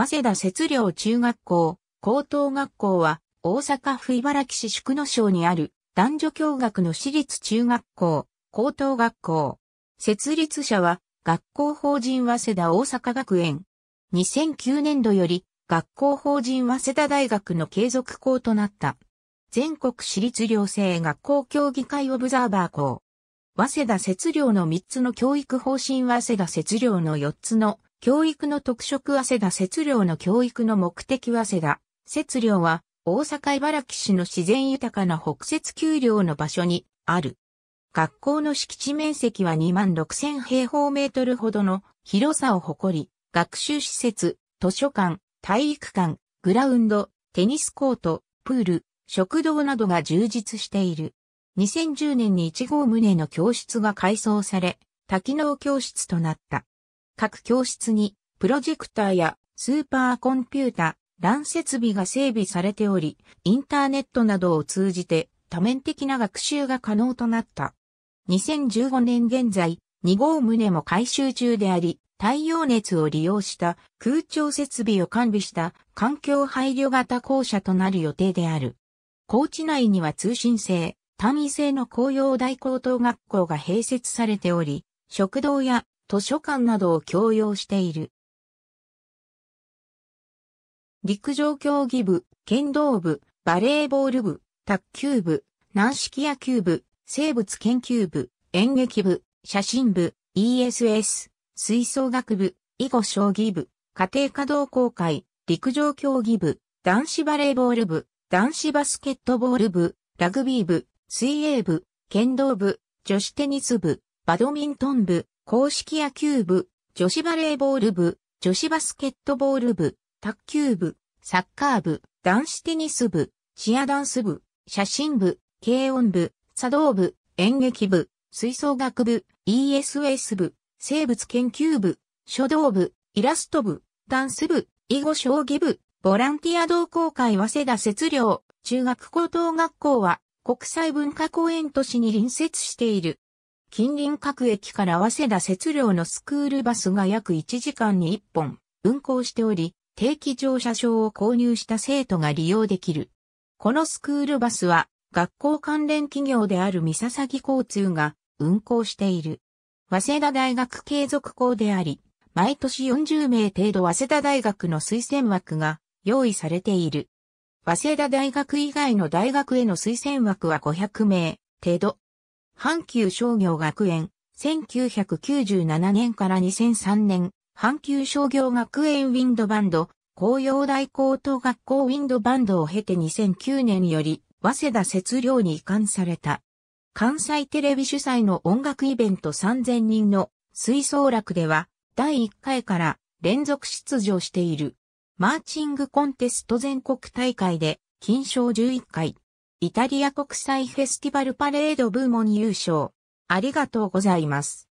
早稲田節量中学校、高等学校は、大阪府茨木市宿野省にある、男女共学の私立中学校、高等学校。設立者は、学校法人早稲田大阪学園。2009年度より、学校法人早稲田大学の継続校となった。全国私立寮生学校協議会オブザーバー校。早稲田節量の3つの教育方針早稲田節量の4つの教育の特色は稲田節量の教育の目的は稲田節量は大阪茨城市の自然豊かな北節丘陵の場所にある。学校の敷地面積は2万6000平方メートルほどの広さを誇り、学習施設、図書館、体育館、グラウンド、テニスコート、プール、食堂などが充実している。2010年に1号棟の教室が改装され、多機能教室となった。各教室にプロジェクターやスーパーコンピュータ、乱設備が整備されており、インターネットなどを通じて多面的な学習が可能となった。2015年現在、2号棟も改修中であり、太陽熱を利用した空調設備を完備した環境配慮型校舎となる予定である。高知内には通信制、単位制の公用大高等学校が併設されており、食堂や図書館などを共用している。陸上競技部、剣道部、バレーボール部、卓球部、軟式野球部、生物研究部、演劇部、写真部、ESS、吹奏楽部、囲碁将棋部、家庭科同好会、陸上競技部、男子バレーボール部、男子バスケットボール部、ラグビー部、水泳部、剣道部、女子テニス部、バドミントン部、公式野球部、女子バレーボール部、女子バスケットボール部、卓球部、サッカー部、男子テニス部、チアダンス部、写真部、軽音部、茶道部、演劇部、吹奏楽部、ESS 部、生物研究部、書道部、イラスト部、ダンス部、囲碁将棋部、ボランティア同好会早稲田節量、中学高等学校は国際文化公園都市に隣接している。近隣各駅から早稲田節量のスクールバスが約1時間に1本運行しており、定期乗車証を購入した生徒が利用できる。このスクールバスは学校関連企業である三笹交通が運行している。早稲田大学継続校であり、毎年40名程度早稲田大学の推薦枠が用意されている。早稲田大学以外の大学への推薦枠は500名程度。阪急商業学園、1997年から2003年、阪急商業学園ウィンドバンド、紅葉大高等学校ウィンドバンドを経て2009年より、早稲田節寮に移管された。関西テレビ主催の音楽イベント3000人の吹奏楽では、第1回から連続出場している。マーチングコンテスト全国大会で、金賞11回、イタリア国際フェスティバルパレード部門優勝。ありがとうございます。